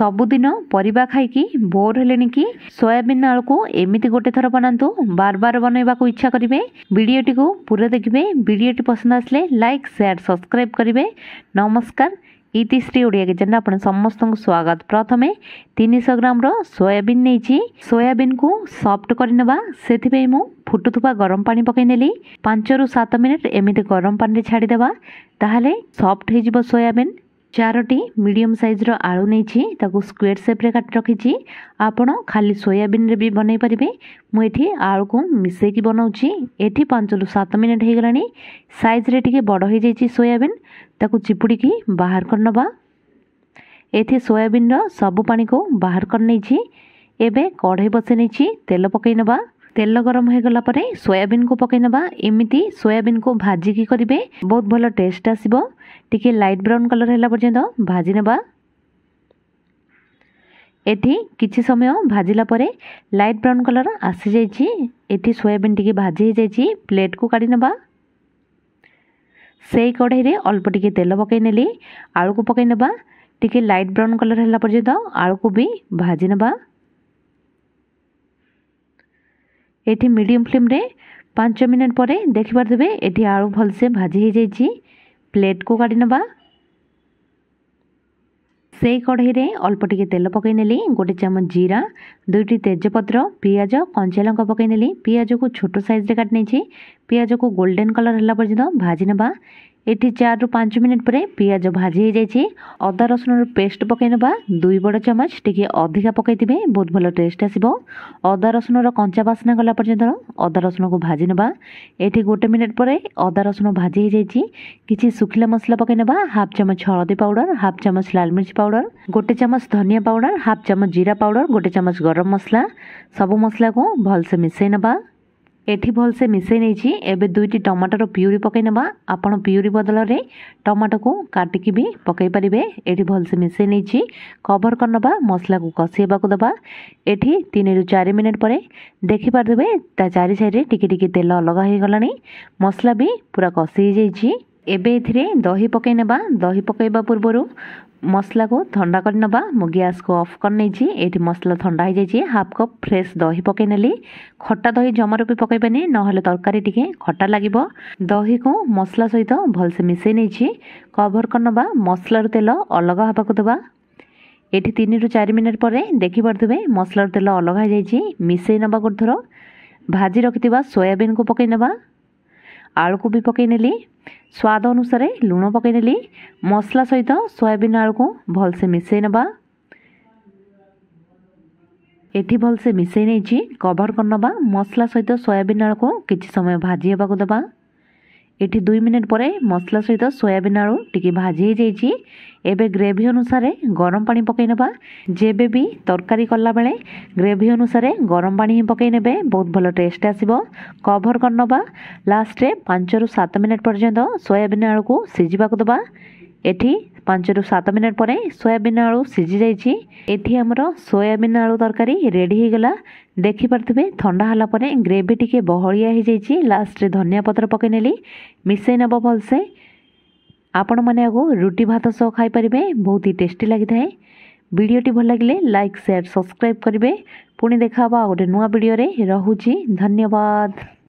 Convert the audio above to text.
ସବୁଦିନ ପରିବା ଖାଇକି ବୋର୍ ହେଲେଣି କି ସୋୟାବିନ୍ ଆଳୁକୁ ଏମିତି ଗୋଟେ ଥର ବନାନ୍ତୁ ବାର ବାର ବନେଇବାକୁ ଇଚ୍ଛା କରିବେ ଭିଡ଼ିଓଟିକୁ ପୁରା ଦେଖିବେ ଭିଡ଼ିଓଟି ପସନ୍ଦ ଆସିଲେ ଲାଇକ୍ ସେୟାର ସବସ୍କ୍ରାଇବ୍ କରିବେ ନମସ୍କାର ଇତିଶ୍ରୀ ଶ୍ରୀ ଓଡ଼ିଆ କିଚେନ୍ରେ ଆପଣ ସମସ୍ତଙ୍କୁ ସ୍ୱାଗତ ପ୍ରଥମେ ତିନିଶହ ଗ୍ରାମର ସୋୟାବିନ୍ ନେଇଛି ସୋୟାବିନ୍କୁ ସଫ୍ଟ କରିନେବା ସେଥିପାଇଁ ମୁଁ ଫୁଟୁଥିବା ଗରମ ପାଣି ପକାଇ ନେଲି ପାଞ୍ଚରୁ ସାତ ମିନିଟ୍ ଏମିତି ଗରମ ପାଣିରେ ଛାଡ଼ିଦେବା ତାହେଲେ ସଫ୍ଟ ହୋଇଯିବ ସୋୟାବିନ୍ চারোটি মিডিয়াম সাইজর আলু নেইছি তাকে স্কোয়ার সেপ্রে কাটি রাখিছি আপনার খালি সোয়াবিনে বি বনাই পারে মু এটি আলুক মিশাইকি বনাওছি এটি পাঁচরু সাত মিনিট হয়ে গলা সাইজরে টিকি বড় হয়ে যাই সোয়াবিন তাকে চিপুড়ি বাহার করে নেবা এটি সোয়াবিনর সবু পাণিক বাহার করে নিয়েছি এবে কড়াই বসাই নিয়েছি তেল পকাই নেবা তেল গরম হয়ে পরে সয়াবিন কু পকাই নেবা এমিটি সয়াবিন কু ভাজিকি করবে বহুত ভালো টেস্ট আসব টিকি লাইট ব্রাউন কলর হল পর্যন্ত ভাজি নেবা এটি কিছু সময় ভাজিলা পরে লাইট ব্রাউন কলর আসি যাই এটি সয়াবিন টিকি ভাজি হয়ে যাই প্লেট কু কাড়ি নেবা সেই কড়াইরে অল্প টিকি তেল পকাই নেলি আলু কু পকাই নেবা টিকি লাইট ব্রাউন কলর হল পর্যন্ত আলু কু বি ভাজি নেবা ଏଠି ମିଡ଼ିୟମ୍ ଫ୍ଲେମ୍ରେ ପାଞ୍ଚ ମିନିଟ୍ ପରେ ଦେଖିପାରୁଥିବେ ଏଠି ଆଳୁ ଭଲସେ ଭାଜି ହୋଇଯାଇଛି ପ୍ଲେଟ୍କୁ କାଢ଼ି ନେବା ସେଇ କଢ଼େଇରେ ଅଳ୍ପ ଟିକେ ତେଲ ପକାଇ ନେଲି ଗୋଟେ ଚାମଚ ଜିରା ଦୁଇଟି ତେଜପତ୍ର ପିଆଜ କଞ୍ଚାଲଙ୍କା ପକାଇ ନେଲି ପିଆଜକୁ ଛୋଟ ସାଇଜ୍ରେ କାଟି ନେଇଛି ପିଆଜକୁ ଗୋଲ୍ଡେନ୍ କଲର୍ ହେଲା ପର୍ଯ୍ୟନ୍ତ ଭାଜି ନେବା ଏଠି ଚାରିରୁ ପାଞ୍ଚ ମିନିଟ୍ ପରେ ପିଆଜ ଭାଜି ହୋଇଯାଇଛି ଅଦା ରସୁଣର ପେଷ୍ଟ ପକାଇ ନେବା ଦୁଇ ବଡ଼ ଚାମଚ ଟିକିଏ ଅଧିକା ପକାଇଥିବେ ବହୁତ ଭଲ ଟେଷ୍ଟ ଆସିବ ଅଦା ରସୁଣର କଞ୍ଚା ବାସ୍ନା ଗଲା ପର୍ଯ୍ୟନ୍ତ ଅଦା ରସୁଣକୁ ଭାଜି ନେବା ଏଠି ଗୋଟେ ମିନିଟ୍ ପରେ ଅଦା ରସୁଣ ଭାଜି ହୋଇଯାଇଛି କିଛି ଶୁଖିଲା ମସଲା ପକାଇ ନେବା ହାଫ୍ ଚାମଚ ହଳଦୀ ପାଉଡ଼ର ହାଫ୍ ଚାମଚ ଲାଲ ମିର୍ଚ ପାଉଡ଼ର ଗୋଟେ ଚାମଚ ଧନିଆ ପାଉଡ଼ର ହାଫ୍ ଚାମଚ ଜିରା ପାଉଡ଼ର ଗୋଟେ ଚାମଚ ଗରମ ମସଲା ସବୁ ମସଲାକୁ ଭଲସେ ମିଶାଇ ନେବା এটি ଭଲସେ ମିଶାଇ ନେଇଛି ଏବେ ଦୁଇଟି ଟମାଟୋର ପ୍ୟୁରି ପକାଇ ନେବା ଆପଣ ପ୍ୟୁରି ବଦଳରେ ଟମାଟୋକୁ କାଟିକି ବି ପକାଇ ପାରିବେ ଏଠି ଭଲସେ ମିଶାଇ ନେଇଛି କଭର କରିନେବା ମସଲାକୁ କଷିବାକୁ ଦେବା ଏଠି ତିନିରୁ ଚାରି ମିନିଟ୍ ପରେ ଦେଖିପାରୁଥିବେ ତା ଚାରି ସାଇଡ଼୍ରେ ଟିକେ ଟିକେ ତେଲ ଅଲଗା ହୋଇଗଲାଣି ମସଲା ବି ପୁରା କଷି ହୋଇଯାଇଛି ଏବେ ଏଥିରେ ଦହି ପକାଇ ନେବା ଦହି ପକାଇବା ପୂର୍ବରୁ ମସଲାକୁ ଥଣ୍ଡା କରିନେବା ମୁଁ ଗ୍ୟାସ୍କୁ ଅଫ୍ କରିନେଇଛି ଏଇଠି ମସଲା ଥଣ୍ଡା ହୋଇଯାଇଛି ହାଫ୍ କପ୍ ଫ୍ରେଶ୍ ଦହି ପକାଇ ନେଲି ଖଟା ଦହି ଜମାରୁ ବି ପକାଇବେନି ନହେଲେ ତରକାରୀ ଟିକେ ଖଟା ଲାଗିବ ଦହିକୁ ମସଲା ସହିତ ଭଲସେ ମିଶାଇ ନେଇଛି କଭର୍ କରିନେବା ମସଲାରୁ ତେଲ ଅଲଗା ହେବାକୁ ଦେବା ଏଠି ତିନିରୁ ଚାରି ମିନିଟ୍ ପରେ ଦେଖିପାରୁଥିବେ ମସଲାରୁ ତେଲ ଅଲଗା ହୋଇଯାଇଛି ମିଶାଇ ନେବା ଗୋଟେ ଥର ଭାଜି ରଖିଥିବା ସୋୟାବିନ୍କୁ ପକାଇ ନେବା ଆଳୁକୁ ବି ପକାଇ ନେଲି ସ୍ୱାଦ ଅନୁସାରେ ଲୁଣ ପକାଇନେଲି ମସଲା ସହିତ ସୋୟାବିନ ଆଳୁକୁ ଭଲସେ ମିଶାଇ ନେବା ଏଠି ଭଲସେ ମିଶାଇ ନେଇଛି କଭର କରିନେବା ମସଲା ସହିତ ସୋୟାବିନ ଆଳୁକୁ କିଛି ସମୟ ଭାଜି ହେବାକୁ ଦେବା এটি দুই মিনিট ପରେ ମସଲା ସହିତ ସୋୟାବିନ୍ ଆଳୁ ଟିକେ ଭାଜି ହୋଇଯାଇଛି ଏବେ ଗ୍ରେଭି ଅନୁସାରେ ଗରମ ପାଣି ପକାଇ ନେବା ଯେବେ ବି ତରକାରୀ କଲାବେଳେ ଗ୍ରେଭି ଅନୁସାରେ ଗରମ ପାଣି ହିଁ ପକାଇ ନେବେ ବହୁତ ଭଲ ଟେଷ୍ଟ ଆସିବ କଭର କରିନେବା ଲାଷ୍ଟରେ ପାଞ୍ଚରୁ ସାତ ମିନିଟ୍ ପର୍ଯ୍ୟନ୍ତ ସୋୟାବିନ୍ ଆଳୁକୁ ସିଝିବାକୁ ଦେବା ଏଠି ପାଞ୍ଚରୁ ସାତ ମିନିଟ୍ ପରେ ସୋୟାବିନ୍ ଆଳୁ ସିଝିଯାଇଛି ଏଠି ଆମର ସୋୟାବିନ୍ ଆଳୁ ତରକାରୀ ରେଡ଼ି ହୋଇଗଲା ଦେଖିପାରୁଥିବେ ଥଣ୍ଡା ହେଲା ପରେ ଗ୍ରେଭି ଟିକେ ବହଳିଆ ହୋଇଯାଇଛି ଲାଷ୍ଟରେ ଧନିଆ ପତ୍ର ପକାଇ ନେଲି ମିଶାଇ ନେବ ଭଲସେ ଆପଣମାନେ ଆକୁ ରୁଟି ଭାତ ସହ ଖାଇପାରିବେ ବହୁତ ହି ଟେଷ୍ଟି ଲାଗିଥାଏ ଭିଡ଼ିଓଟି ଭଲ ଲାଗିଲେ ଲାଇକ୍ ସେୟାର ସବସ୍କ୍ରାଇବ୍ କରିବେ ପୁଣି ଦେଖା ହେବ ଆଉ ଗୋଟେ ନୂଆ ଭିଡ଼ିଓରେ ରହୁଛି ଧନ୍ୟବାଦ